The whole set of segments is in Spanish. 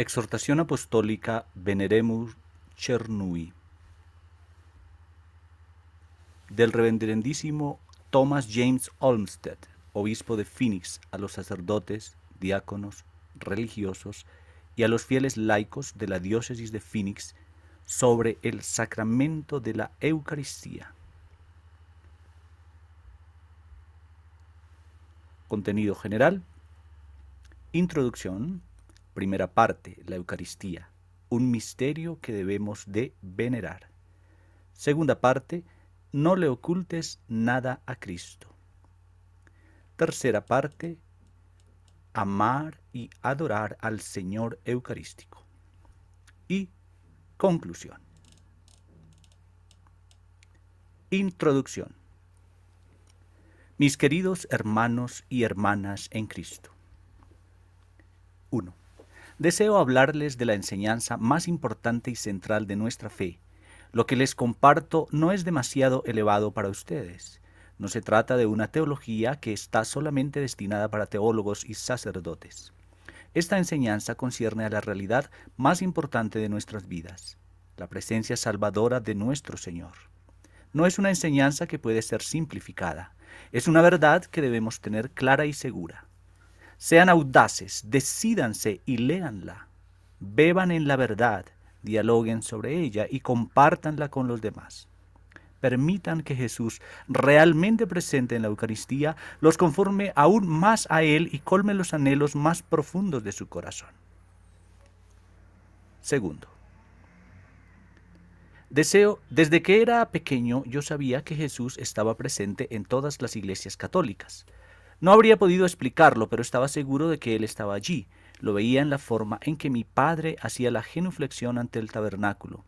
Exhortación Apostólica Veneremus Chernui del reverendísimo Thomas James Olmsted, obispo de Phoenix, a los sacerdotes, diáconos, religiosos y a los fieles laicos de la diócesis de Phoenix sobre el sacramento de la Eucaristía. Contenido general. Introducción Primera parte, la Eucaristía, un misterio que debemos de venerar. Segunda parte, no le ocultes nada a Cristo. Tercera parte, amar y adorar al Señor Eucarístico. Y conclusión. Introducción. Mis queridos hermanos y hermanas en Cristo. 1 deseo hablarles de la enseñanza más importante y central de nuestra fe. Lo que les comparto no es demasiado elevado para ustedes. No se trata de una teología que está solamente destinada para teólogos y sacerdotes. Esta enseñanza concierne a la realidad más importante de nuestras vidas, la presencia salvadora de nuestro Señor. No es una enseñanza que puede ser simplificada, es una verdad que debemos tener clara y segura. Sean audaces, decídanse y léanla. Beban en la verdad, dialoguen sobre ella y compártanla con los demás. Permitan que Jesús, realmente presente en la Eucaristía, los conforme aún más a Él y colme los anhelos más profundos de su corazón. Segundo, Deseo, desde que era pequeño yo sabía que Jesús estaba presente en todas las iglesias católicas. No habría podido explicarlo, pero estaba seguro de que él estaba allí. Lo veía en la forma en que mi padre hacía la genuflexión ante el tabernáculo,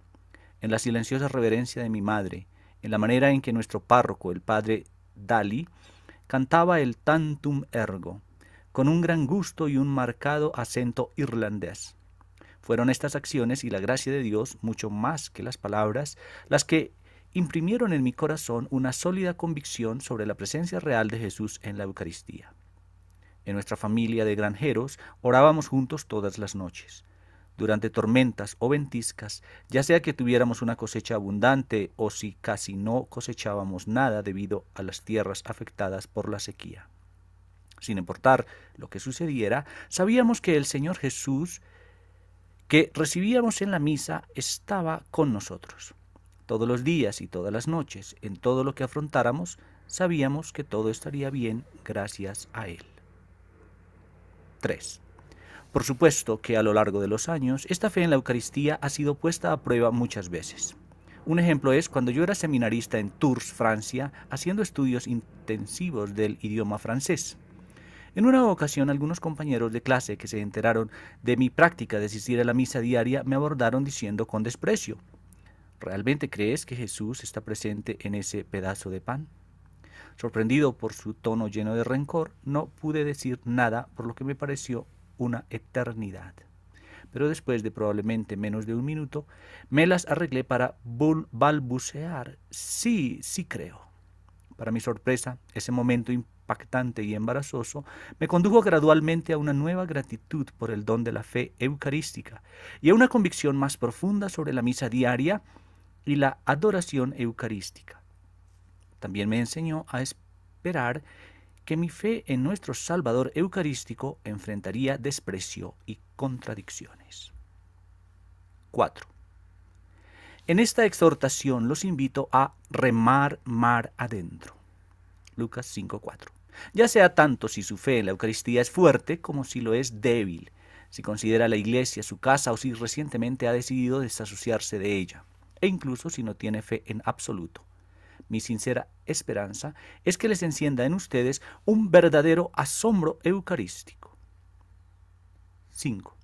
en la silenciosa reverencia de mi madre, en la manera en que nuestro párroco, el padre Dali, cantaba el tantum ergo, con un gran gusto y un marcado acento irlandés. Fueron estas acciones y la gracia de Dios, mucho más que las palabras, las que imprimieron en mi corazón una sólida convicción sobre la presencia real de Jesús en la Eucaristía. En nuestra familia de granjeros orábamos juntos todas las noches. Durante tormentas o ventiscas, ya sea que tuviéramos una cosecha abundante o si casi no cosechábamos nada debido a las tierras afectadas por la sequía. Sin importar lo que sucediera, sabíamos que el Señor Jesús que recibíamos en la misa estaba con nosotros. Todos los días y todas las noches, en todo lo que afrontáramos, sabíamos que todo estaría bien gracias a Él. 3. Por supuesto que a lo largo de los años, esta fe en la Eucaristía ha sido puesta a prueba muchas veces. Un ejemplo es cuando yo era seminarista en Tours, Francia, haciendo estudios intensivos del idioma francés. En una ocasión, algunos compañeros de clase que se enteraron de mi práctica de asistir a la misa diaria me abordaron diciendo con desprecio, ¿Realmente crees que Jesús está presente en ese pedazo de pan? Sorprendido por su tono lleno de rencor, no pude decir nada por lo que me pareció una eternidad. Pero después de probablemente menos de un minuto, me las arreglé para balbucear. Sí, sí creo. Para mi sorpresa, ese momento impactante y embarazoso me condujo gradualmente a una nueva gratitud por el don de la fe eucarística y a una convicción más profunda sobre la misa diaria y la adoración eucarística. También me enseñó a esperar que mi fe en nuestro Salvador Eucarístico enfrentaría desprecio y contradicciones. 4. En esta exhortación los invito a remar mar adentro. Lucas 5:4. Ya sea tanto si su fe en la Eucaristía es fuerte como si lo es débil, si considera la iglesia su casa o si recientemente ha decidido desasociarse de ella e incluso si no tiene fe en absoluto. Mi sincera esperanza es que les encienda en ustedes un verdadero asombro eucarístico. 5.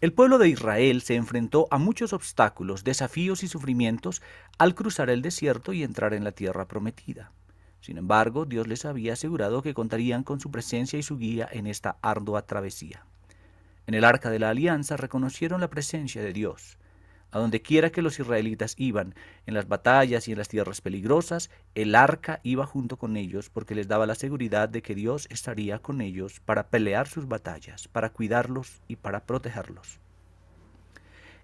El pueblo de Israel se enfrentó a muchos obstáculos, desafíos y sufrimientos al cruzar el desierto y entrar en la tierra prometida. Sin embargo, Dios les había asegurado que contarían con su presencia y su guía en esta ardua travesía. En el arca de la alianza reconocieron la presencia de Dios. A donde quiera que los israelitas iban, en las batallas y en las tierras peligrosas, el arca iba junto con ellos porque les daba la seguridad de que Dios estaría con ellos para pelear sus batallas, para cuidarlos y para protegerlos.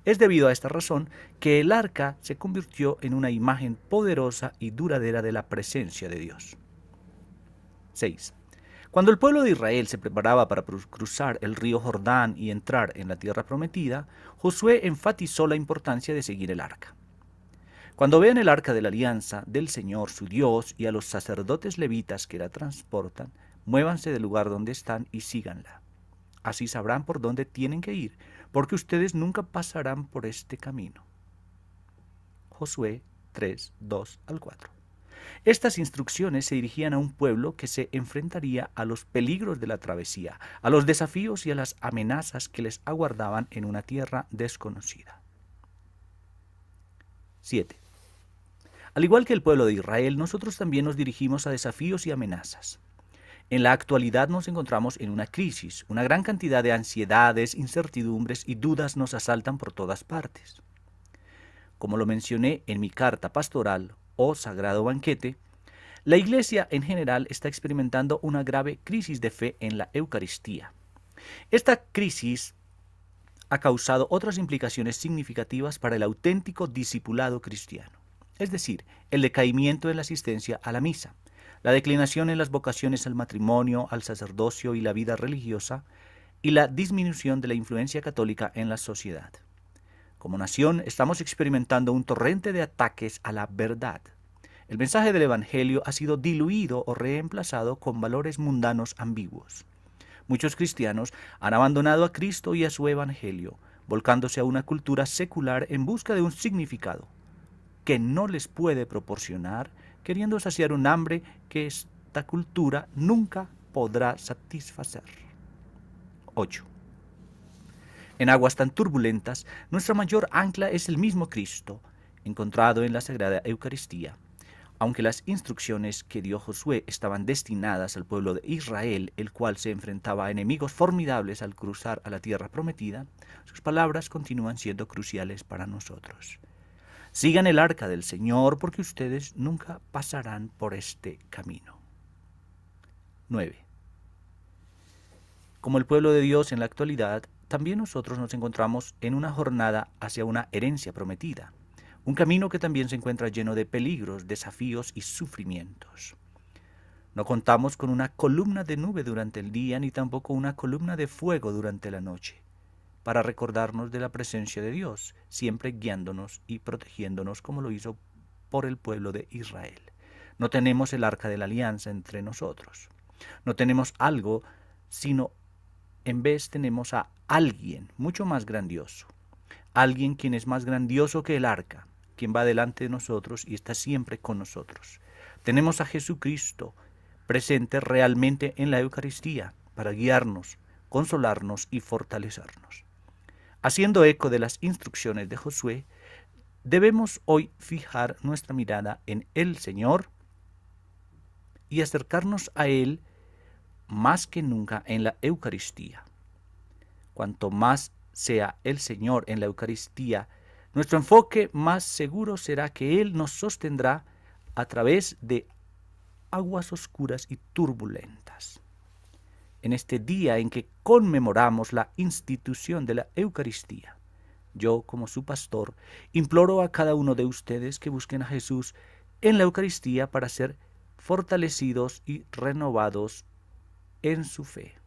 Es debido a esta razón que el arca se convirtió en una imagen poderosa y duradera de la presencia de Dios. 6. Cuando el pueblo de Israel se preparaba para cruzar el río Jordán y entrar en la tierra prometida, Josué enfatizó la importancia de seguir el arca. Cuando vean el arca de la alianza del Señor su Dios y a los sacerdotes levitas que la transportan, muévanse del lugar donde están y síganla. Así sabrán por dónde tienen que ir, porque ustedes nunca pasarán por este camino. Josué 3, 2 al 4. Estas instrucciones se dirigían a un pueblo que se enfrentaría a los peligros de la travesía, a los desafíos y a las amenazas que les aguardaban en una tierra desconocida. 7. Al igual que el pueblo de Israel, nosotros también nos dirigimos a desafíos y amenazas. En la actualidad nos encontramos en una crisis, una gran cantidad de ansiedades, incertidumbres y dudas nos asaltan por todas partes. Como lo mencioné en mi carta pastoral, o sagrado banquete, la Iglesia en general está experimentando una grave crisis de fe en la Eucaristía. Esta crisis ha causado otras implicaciones significativas para el auténtico discipulado cristiano, es decir, el decaimiento en la asistencia a la misa, la declinación en las vocaciones al matrimonio, al sacerdocio y la vida religiosa, y la disminución de la influencia católica en la sociedad. Como nación estamos experimentando un torrente de ataques a la verdad. El mensaje del Evangelio ha sido diluido o reemplazado con valores mundanos ambiguos. Muchos cristianos han abandonado a Cristo y a su Evangelio, volcándose a una cultura secular en busca de un significado que no les puede proporcionar, queriendo saciar un hambre que esta cultura nunca podrá satisfacer. 8. En aguas tan turbulentas, nuestra mayor ancla es el mismo Cristo, encontrado en la Sagrada Eucaristía. Aunque las instrucciones que dio Josué estaban destinadas al pueblo de Israel, el cual se enfrentaba a enemigos formidables al cruzar a la tierra prometida, sus palabras continúan siendo cruciales para nosotros. Sigan el arca del Señor porque ustedes nunca pasarán por este camino. 9. Como el pueblo de Dios en la actualidad, también nosotros nos encontramos en una jornada hacia una herencia prometida, un camino que también se encuentra lleno de peligros, desafíos y sufrimientos. No contamos con una columna de nube durante el día ni tampoco una columna de fuego durante la noche, para recordarnos de la presencia de Dios, siempre guiándonos y protegiéndonos como lo hizo por el pueblo de Israel. No tenemos el arca de la alianza entre nosotros. No tenemos algo sino en vez tenemos a alguien mucho más grandioso, alguien quien es más grandioso que el arca, quien va delante de nosotros y está siempre con nosotros. Tenemos a Jesucristo presente realmente en la Eucaristía para guiarnos, consolarnos y fortalecernos. Haciendo eco de las instrucciones de Josué, debemos hoy fijar nuestra mirada en el Señor y acercarnos a Él más que nunca en la Eucaristía. Cuanto más sea el Señor en la Eucaristía, nuestro enfoque más seguro será que Él nos sostendrá a través de aguas oscuras y turbulentas. En este día en que conmemoramos la institución de la Eucaristía, yo como su pastor imploro a cada uno de ustedes que busquen a Jesús en la Eucaristía para ser fortalecidos y renovados en su fe.